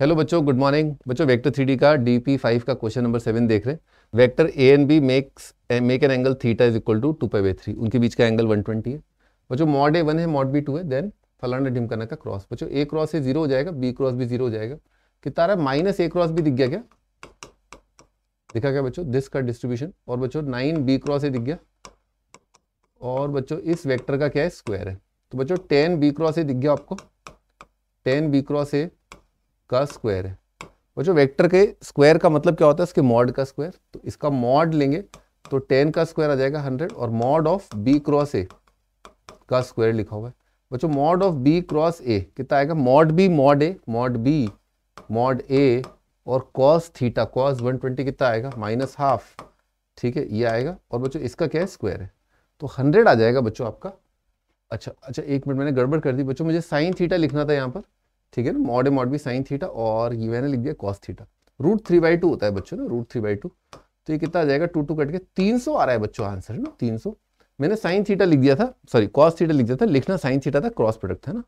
hello बच्चों good morning बच्चों vector three का डी पी फाइव का क्वेश्चन नंबर सेवन देख रहे हैं vector A and B makes make an angle theta is equal to two pi by three उनके बीच का एंगल वन ट्वेंटी है बच्चों मॉड ए वन है मॉड बी टू है देन फलाना डिमकाना का क्रॉस बच्चों ए क्रॉस से जीरो हो जाएगा बी क्रॉस भी जीरो हो जाएगा कितना रहा माइनस ए क्रॉस भी दिख गया क्या दिखा क्या बच्चों दिस का डिस्ट्रीब्यूशन और बच्चों नाइन बी क्रॉस ए दिख गया और बच्चों इस वैक्टर का क्या है स्क्वायर है तो बच्चों टेन बी क्रॉस ए दिख गया आपको टेन बी क्रॉस ए का स्क्वायर है जो वेक्टर के स्क्वायर का मतलब क्या होता है इसके मॉड का स्क्वायर तो इसका मॉड लेंगे तो टेन का स्क्वायर आ जाएगा हंड्रेड और mod of B cross A का स्क्वायर लिखा हुआ है बच्चों mod of B cross A कितना आएगा mod B mod A mod B mod A और कॉस थीटा कॉस 120 कितना आएगा माइनस हाफ ठीक है ये आएगा और बच्चों इसका क्या है स्क्वायर है तो 100 आ जाएगा बच्चों आपका अच्छा अच्छा एक मिनट मैंने गड़बड़ कर दी बच्चों मुझे साइन थीटा लिखना था यहाँ पर ठीक है ना mod A mod B sine theta और ये मैंने लिख दिया cos theta root three by two होता है बच्चों ना रूट थ्री बाई टू तो ये कितना आ जाएगा टू टू कट के तीन सौ आ रहा है बच्चों आंसर है ना तीन सौ मैंने साइन थीटा लिख दिया था सॉरी कॉस थीटा लिख दिया था लिखना साइन थीटा था क्रॉस प्रोडक्ट है ना